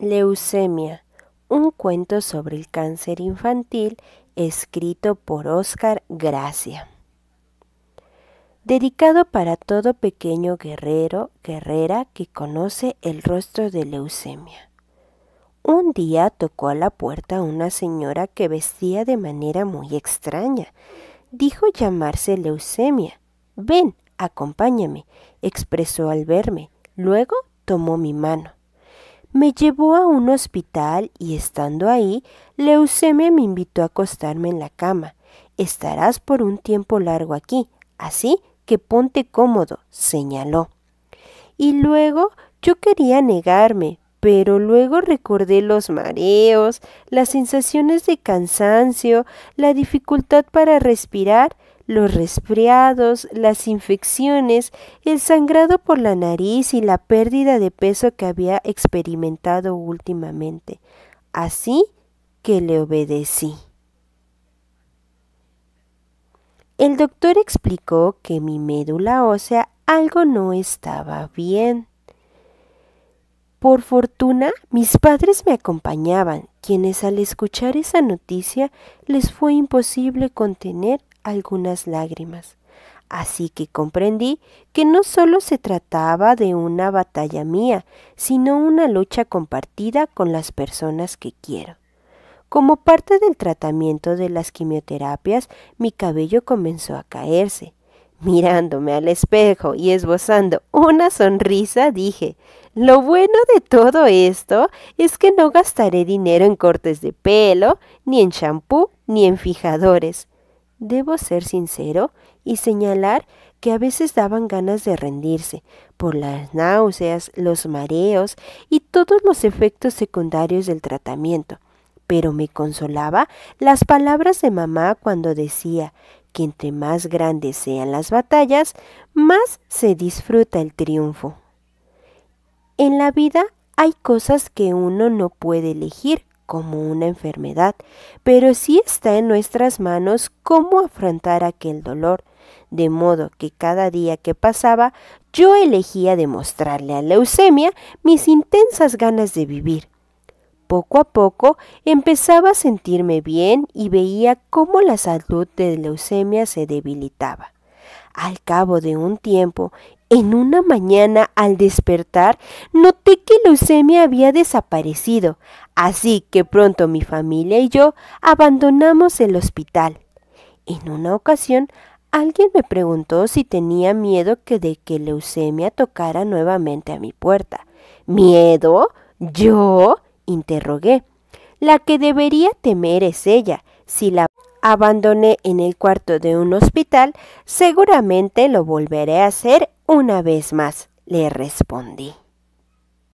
Leucemia, un cuento sobre el cáncer infantil escrito por Oscar Gracia. Dedicado para todo pequeño guerrero, guerrera que conoce el rostro de leucemia. Un día tocó a la puerta una señora que vestía de manera muy extraña. Dijo llamarse leucemia. Ven, acompáñame, expresó al verme. Luego tomó mi mano. Me llevó a un hospital y estando ahí, Leucemia me invitó a acostarme en la cama. Estarás por un tiempo largo aquí, así que ponte cómodo, señaló. Y luego yo quería negarme, pero luego recordé los mareos, las sensaciones de cansancio, la dificultad para respirar los resfriados, las infecciones, el sangrado por la nariz y la pérdida de peso que había experimentado últimamente. Así que le obedecí. El doctor explicó que mi médula ósea algo no estaba bien. Por fortuna, mis padres me acompañaban, quienes al escuchar esa noticia les fue imposible contener algunas lágrimas. Así que comprendí que no solo se trataba de una batalla mía, sino una lucha compartida con las personas que quiero. Como parte del tratamiento de las quimioterapias, mi cabello comenzó a caerse. Mirándome al espejo y esbozando una sonrisa, dije, lo bueno de todo esto es que no gastaré dinero en cortes de pelo, ni en champú, ni en fijadores. Debo ser sincero y señalar que a veces daban ganas de rendirse por las náuseas, los mareos y todos los efectos secundarios del tratamiento. Pero me consolaba las palabras de mamá cuando decía que entre más grandes sean las batallas, más se disfruta el triunfo. En la vida hay cosas que uno no puede elegir como una enfermedad, pero sí está en nuestras manos cómo afrontar aquel dolor, de modo que cada día que pasaba yo elegía demostrarle a Leucemia mis intensas ganas de vivir. Poco a poco empezaba a sentirme bien y veía cómo la salud de Leucemia se debilitaba. Al cabo de un tiempo en una mañana, al despertar, noté que Leucemia había desaparecido, así que pronto mi familia y yo abandonamos el hospital. En una ocasión, alguien me preguntó si tenía miedo que de que Leucemia tocara nuevamente a mi puerta. ¿Miedo? ¿Yo? interrogué. La que debería temer es ella, si la abandoné en el cuarto de un hospital, seguramente lo volveré a hacer una vez más, le respondí.